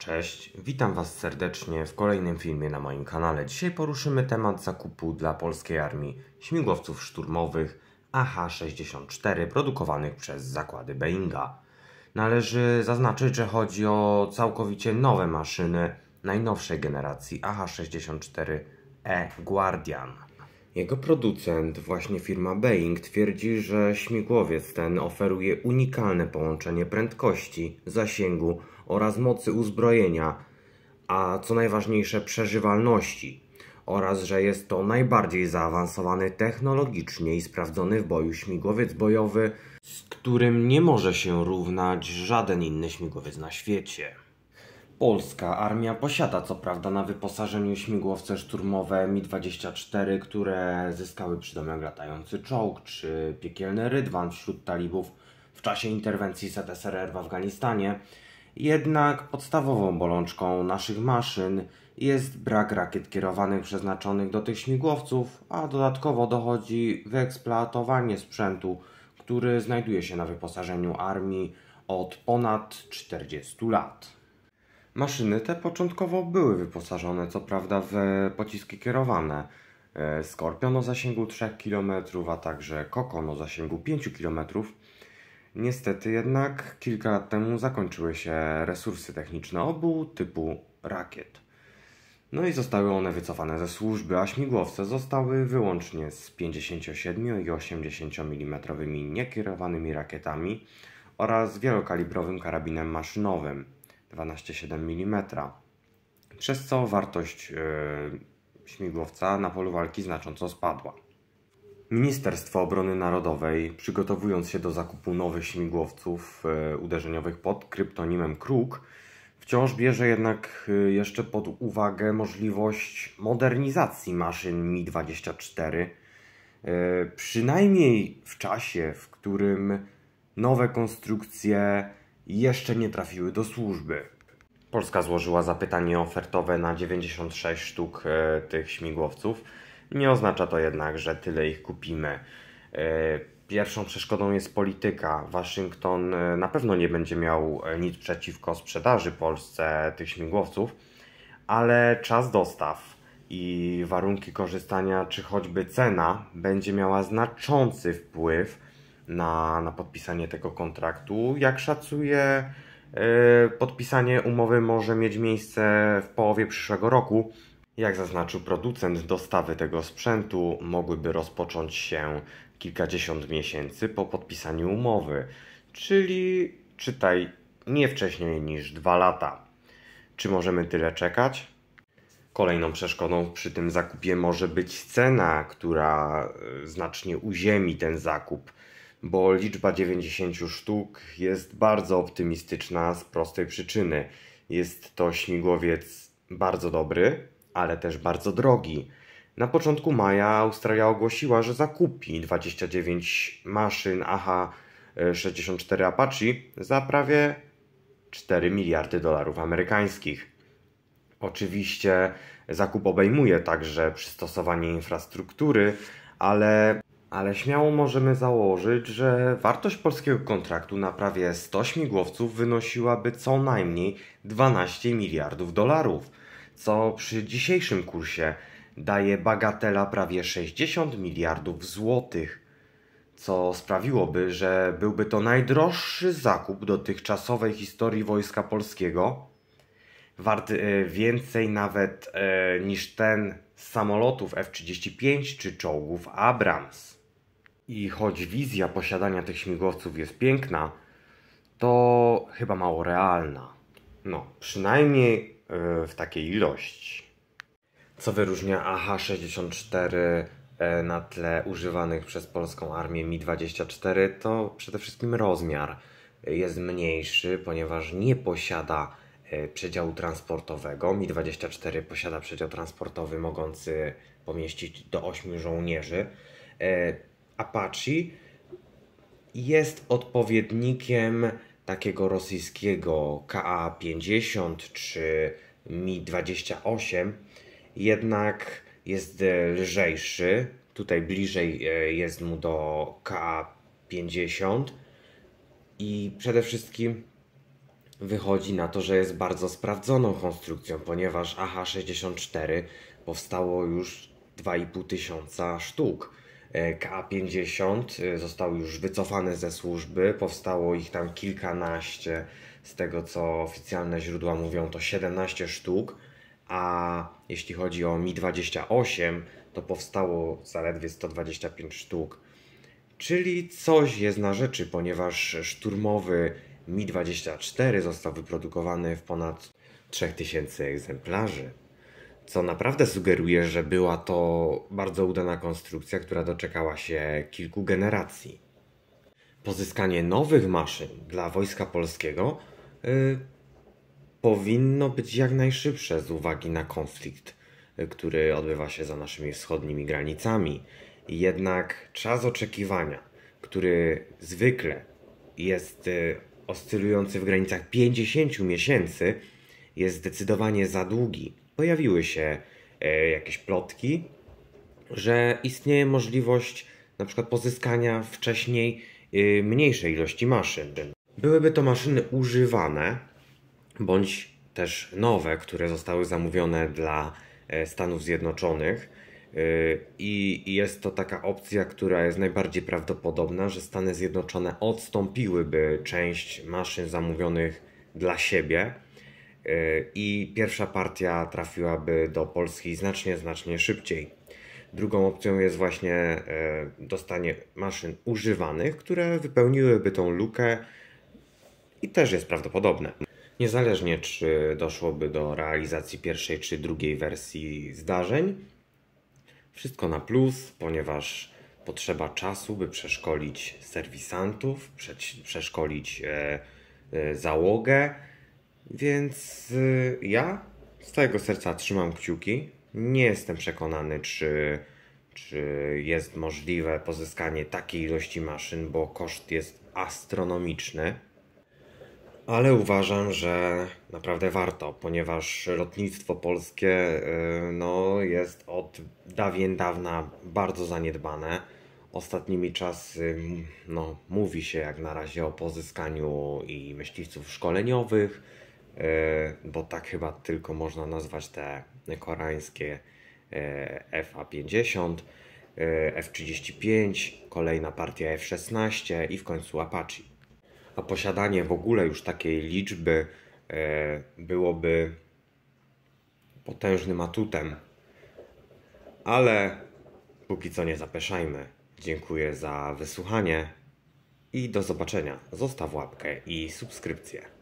Cześć, witam Was serdecznie w kolejnym filmie na moim kanale. Dzisiaj poruszymy temat zakupu dla polskiej armii śmigłowców szturmowych AH-64 produkowanych przez zakłady Boeinga. Należy zaznaczyć, że chodzi o całkowicie nowe maszyny najnowszej generacji AH-64E Guardian. Jego producent, właśnie firma Boeing, twierdzi, że śmigłowiec ten oferuje unikalne połączenie prędkości, zasięgu oraz mocy uzbrojenia, a co najważniejsze przeżywalności oraz że jest to najbardziej zaawansowany technologicznie i sprawdzony w boju śmigłowiec bojowy, z którym nie może się równać żaden inny śmigłowiec na świecie. Polska armia posiada co prawda na wyposażeniu śmigłowce szturmowe Mi-24, które zyskały przydomek latający czołg czy piekielny rydwan wśród talibów w czasie interwencji ZSRR w Afganistanie, jednak podstawową bolączką naszych maszyn jest brak rakiet kierowanych przeznaczonych do tych śmigłowców, a dodatkowo dochodzi wyeksploatowanie sprzętu, który znajduje się na wyposażeniu armii od ponad 40 lat. Maszyny te początkowo były wyposażone co prawda w pociski kierowane. E, skorpion o zasięgu 3 km, a także Kokon o zasięgu 5 km, Niestety jednak kilka lat temu zakończyły się resursy techniczne obu typu rakiet. No i zostały one wycofane ze służby, a śmigłowce zostały wyłącznie z 57 i 80 mm niekierowanymi rakietami oraz wielokalibrowym karabinem maszynowym 12,7 mm, przez co wartość yy, śmigłowca na polu walki znacząco spadła. Ministerstwo Obrony Narodowej, przygotowując się do zakupu nowych śmigłowców e, uderzeniowych pod kryptonimem Kruk, wciąż bierze jednak e, jeszcze pod uwagę możliwość modernizacji maszyn Mi-24, e, przynajmniej w czasie, w którym nowe konstrukcje jeszcze nie trafiły do służby. Polska złożyła zapytanie ofertowe na 96 sztuk tych śmigłowców. Nie oznacza to jednak, że tyle ich kupimy. E, pierwszą przeszkodą jest polityka. Waszyngton e, na pewno nie będzie miał e, nic przeciwko sprzedaży Polsce tych śmigłowców, ale czas dostaw i warunki korzystania, czy choćby cena, będzie miała znaczący wpływ na, na podpisanie tego kontraktu. Jak szacuje, podpisanie umowy może mieć miejsce w połowie przyszłego roku, jak zaznaczył producent, dostawy tego sprzętu mogłyby rozpocząć się kilkadziesiąt miesięcy po podpisaniu umowy, czyli czytaj nie wcześniej niż dwa lata. Czy możemy tyle czekać? Kolejną przeszkodą przy tym zakupie może być cena, która e, znacznie uziemi ten zakup, bo liczba 90 sztuk jest bardzo optymistyczna z prostej przyczyny. Jest to śmigłowiec bardzo dobry, ale też bardzo drogi. Na początku maja Australia ogłosiła, że zakupi 29 maszyn AH-64 e, Apache za prawie 4 miliardy dolarów amerykańskich. Oczywiście zakup obejmuje także przystosowanie infrastruktury, ale, ale śmiało możemy założyć, że wartość polskiego kontraktu na prawie 100 śmigłowców wynosiłaby co najmniej 12 miliardów dolarów co przy dzisiejszym kursie daje bagatela prawie 60 miliardów złotych, co sprawiłoby, że byłby to najdroższy zakup dotychczasowej historii Wojska Polskiego, wart e, więcej nawet e, niż ten z samolotów F-35 czy czołgów Abrams. I choć wizja posiadania tych śmigłowców jest piękna, to chyba mało realna. No, przynajmniej E, w takiej ilości. Co wyróżnia AH-64 e, na tle używanych przez polską armię Mi-24 to przede wszystkim rozmiar. Jest mniejszy, ponieważ nie posiada e, przedziału transportowego. Mi-24 posiada przedział transportowy mogący pomieścić do 8 żołnierzy. Apache jest odpowiednikiem takiego rosyjskiego KA-50 czy Mi-28 jednak jest lżejszy. Tutaj bliżej e, jest mu do KA-50 i przede wszystkim wychodzi na to, że jest bardzo sprawdzoną konstrukcją, ponieważ AH-64 powstało już 2,5 tysiąca sztuk E, K50 e, został już wycofany ze służby, powstało ich tam kilkanaście, z tego co oficjalne źródła mówią to 17 sztuk, a jeśli chodzi o Mi-28 to powstało zaledwie 125 sztuk. Czyli coś jest na rzeczy, ponieważ szturmowy Mi-24 został wyprodukowany w ponad 3000 egzemplarzy co naprawdę sugeruje, że była to bardzo udana konstrukcja, która doczekała się kilku generacji. Pozyskanie nowych maszyn dla wojska polskiego y, powinno być jak najszybsze z uwagi na konflikt, y, który odbywa się za naszymi wschodnimi granicami. Jednak czas oczekiwania, który zwykle jest y, oscylujący w granicach 50 miesięcy, jest zdecydowanie za długi. Pojawiły się e, jakieś plotki, że istnieje możliwość na przykład pozyskania wcześniej y, mniejszej ilości maszyn. Byłyby to maszyny używane bądź też nowe, które zostały zamówione dla e, Stanów Zjednoczonych. Y, I jest to taka opcja, która jest najbardziej prawdopodobna, że Stany Zjednoczone odstąpiłyby część maszyn zamówionych dla siebie E, i pierwsza partia trafiłaby do Polski znacznie, znacznie szybciej. Drugą opcją jest właśnie e, dostanie maszyn używanych, które wypełniłyby tą lukę i też jest prawdopodobne. Niezależnie czy doszłoby do realizacji pierwszej czy drugiej wersji zdarzeń, wszystko na plus, ponieważ potrzeba czasu, by przeszkolić serwisantów, przeszkolić e, załogę, więc y, ja z całego serca trzymam kciuki. Nie jestem przekonany, czy, czy jest możliwe pozyskanie takiej ilości maszyn, bo koszt jest astronomiczny. Ale uważam, że naprawdę warto, ponieważ lotnictwo polskie y, no, jest od dawien dawna bardzo zaniedbane ostatnimi czasy no, mówi się jak na razie o pozyskaniu i myśliwców szkoleniowych, E, bo tak chyba tylko można nazwać te koreańskie FA50, e, F35, e, kolejna partia F16 i w końcu Apache. A posiadanie w ogóle już takiej liczby byłoby potężnym atutem. Ale póki co nie zapeszajmy. Dziękuję za wysłuchanie i do zobaczenia. Zostaw łapkę i subskrypcję.